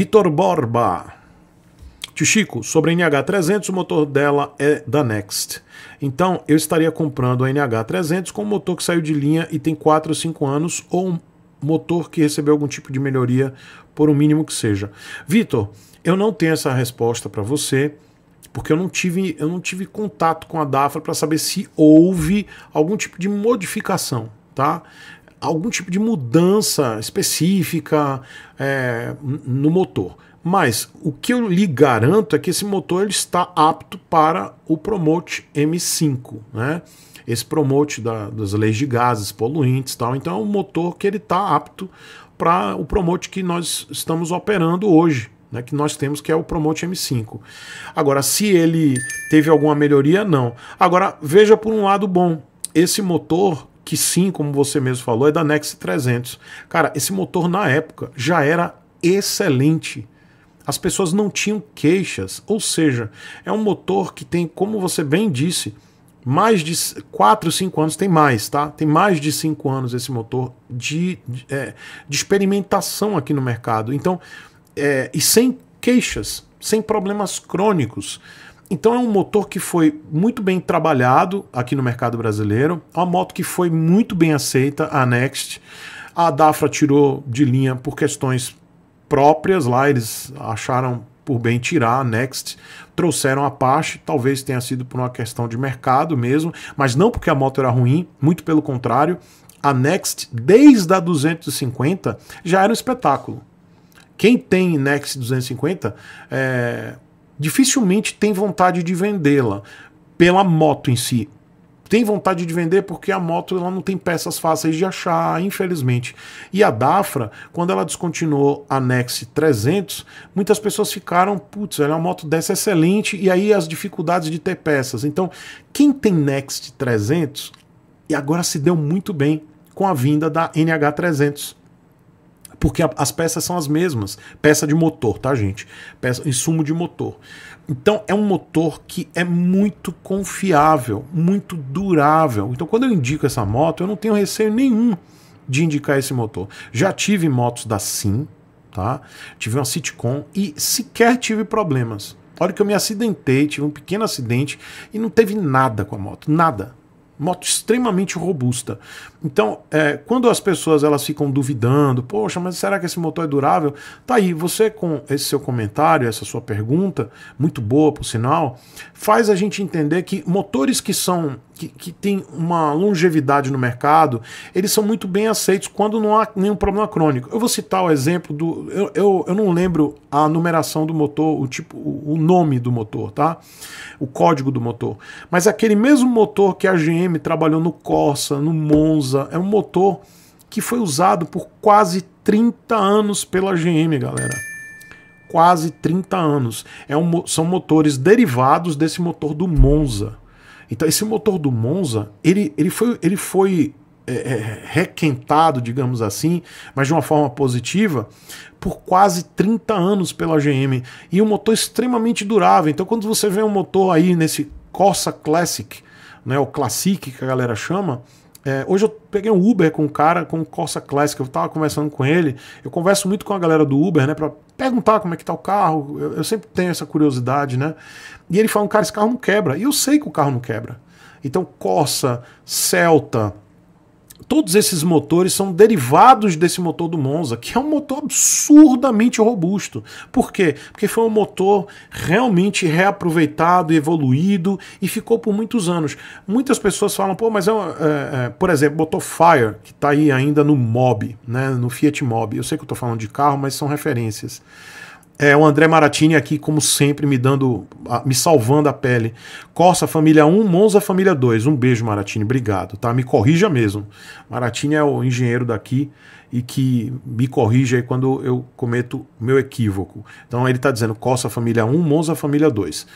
Vitor Borba. Tio Chico, sobre a NH300, o motor dela é da Next. Então, eu estaria comprando a NH300 com um motor que saiu de linha e tem 4 ou 5 anos, ou um motor que recebeu algum tipo de melhoria, por um mínimo que seja. Vitor, eu não tenho essa resposta para você, porque eu não tive, eu não tive contato com a DAFRA para saber se houve algum tipo de modificação. Tá? algum tipo de mudança específica é, no motor. Mas o que eu lhe garanto é que esse motor ele está apto para o Promote M5, né? Esse Promote da, das leis de gases poluentes tal. Então é um motor que ele está apto para o Promote que nós estamos operando hoje, né, que nós temos, que é o Promote M5. Agora, se ele teve alguma melhoria, não. Agora, veja por um lado bom, esse motor que sim, como você mesmo falou, é da Nex 300. Cara, esse motor na época já era excelente. As pessoas não tinham queixas, ou seja, é um motor que tem, como você bem disse, mais de 4, 5 anos, tem mais, tá? Tem mais de 5 anos esse motor de, de, é, de, experimentação aqui no mercado. Então, é, e sem queixas, sem problemas crônicos. Então é um motor que foi muito bem trabalhado aqui no mercado brasileiro, é uma moto que foi muito bem aceita, a Next. A Dafra tirou de linha por questões próprias lá, eles acharam por bem tirar a Next, trouxeram a Apache, talvez tenha sido por uma questão de mercado mesmo, mas não porque a moto era ruim, muito pelo contrário. A Next, desde a 250, já era um espetáculo. Quem tem Next 250 é, dificilmente tem vontade de vendê-la pela moto em si. Tem vontade de vender porque a moto ela não tem peças fáceis de achar, infelizmente. E a Dafra, quando ela descontinuou a Nex 300, muitas pessoas ficaram, putz, ela é uma moto dessa é excelente, e aí as dificuldades de ter peças. Então, quem tem Next 300, e agora se deu muito bem com a vinda da NH300 porque a, as peças são as mesmas. Peça de motor, tá, gente? Peça, insumo de motor. Então é um motor que é muito confiável, muito durável. Então quando eu indico essa moto, eu não tenho receio nenhum de indicar esse motor. Já tive motos da Sim, tá? Tive uma Citicon e sequer tive problemas. Olha que eu me acidentei, tive um pequeno acidente e não teve nada com a moto, nada moto extremamente robusta. Então, é, quando as pessoas elas ficam duvidando, poxa, mas será que esse motor é durável? Tá aí, você com esse seu comentário, essa sua pergunta, muito boa por sinal, faz a gente entender que motores que são que, que tem uma longevidade no mercado, eles são muito bem aceitos quando não há nenhum problema crônico. Eu vou citar o exemplo do. Eu, eu, eu não lembro a numeração do motor, o tipo, o, o nome do motor, tá? O código do motor. Mas aquele mesmo motor que a GM trabalhou no Corsa, no Monza, é um motor que foi usado por quase 30 anos pela GM, galera. Quase 30 anos. É um, são motores derivados desse motor do Monza. Então esse motor do Monza, ele, ele foi, ele foi é, é requentado, digamos assim, mas de uma forma positiva, por quase 30 anos pela GM. E um motor extremamente durável. Então quando você vê um motor aí nesse Corsa Classic, né, o Classic que a galera chama, é, hoje eu peguei um Uber com um cara, com um Corsa Classic, eu tava conversando com ele. Eu converso muito com a galera do Uber, né, para perguntar como é que tá o carro. Eu, eu, sempre tenho essa curiosidade, né? E ele fala, cara, esse carro não quebra. E eu sei que o carro não quebra. Então, Corsa, Celta, todos esses motores são derivados desse motor do Monza, que é um motor absurdamente robusto. Por quê? Porque foi um motor realmente reaproveitado, evoluído e ficou por muitos anos. Muitas pessoas falam, pô, mas é, é, é por exemplo, motor Fire, que está aí ainda no Mob, né, no Fiat Mob. Eu sei que eu estou falando de carro, mas são referências. É o André Maratini aqui, como sempre, me dando, me salvando a pele. Corsa Família 1, Monza Família 2. Um beijo, Maratini, obrigado, tá? Me corrija mesmo. Maratini é o engenheiro daqui e que me corrige aí quando eu cometo meu equívoco. Então ele tá dizendo Corsa Família 1, Monza Família 2.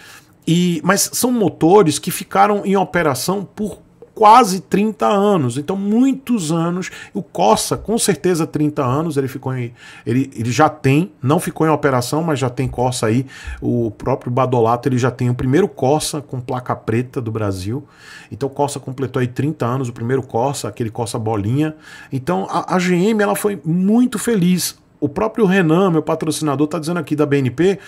E, mas são motores que ficaram em operação por quase 30 anos. Então, muitos anos. O Corsa, com certeza, 30 anos, ele ficou em. Ele, ele já tem, não ficou em operação, mas já tem Corsa aí. O próprio Badolato ele já tem o primeiro Corsa com placa preta do Brasil. Então, o Corsa completou aí 30 anos, o primeiro Corsa, aquele Corsa bolinha. Então, a, a GM ela foi muito feliz. O próprio Renan, meu patrocinador, está dizendo aqui da BNP,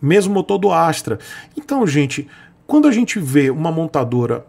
mesmo motor do Astra. Então, gente, quando a gente vê uma montadora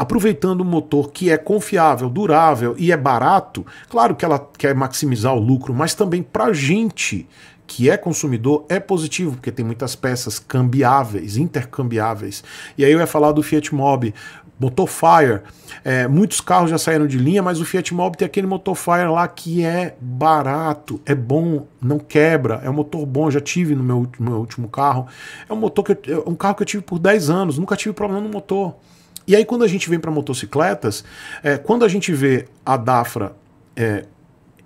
aproveitando um motor que é confiável, durável e é barato, claro que ela quer maximizar o lucro, mas também para a gente que é consumidor é positivo, porque tem muitas peças cambiáveis, intercambiáveis. E aí eu ia falar do Fiat Mobi, motor Fire. É, muitos carros já saíram de linha, mas o Fiat Mobi tem aquele motor Fire lá que é barato, é bom, não quebra, é um motor bom, já tive no meu, no meu último carro. É um motor que eu, é um carro que eu tive por 10 anos, nunca tive problema no motor. E aí, quando a gente vem para motocicletas, é, quando a gente vê a Dafra é,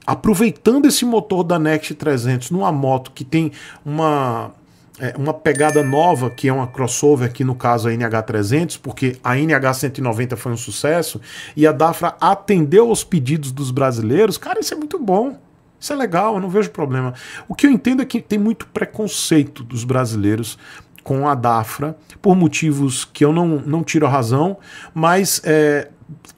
aproveitando esse motor da Next 300 numa moto que tem uma, é, uma pegada nova, que é uma crossover, aqui no caso a NH300, porque a NH190 foi um sucesso, e a Dafra atendeu aos pedidos dos brasileiros, cara, isso é muito bom. Isso é legal, eu não vejo problema. O que eu entendo é que tem muito preconceito dos brasileiros com a DAFRA, por motivos que eu não, não tiro a razão, mas é,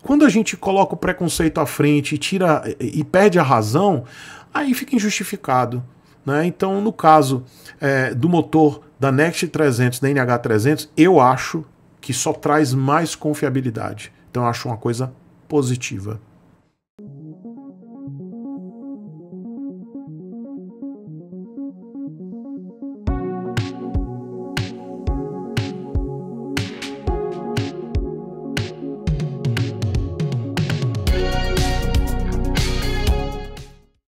quando a gente coloca o preconceito à frente e, tira, e perde a razão, aí fica injustificado. Né? Então, no caso é, do motor da Next 300, da NH300, eu acho que só traz mais confiabilidade. Então, eu acho uma coisa positiva.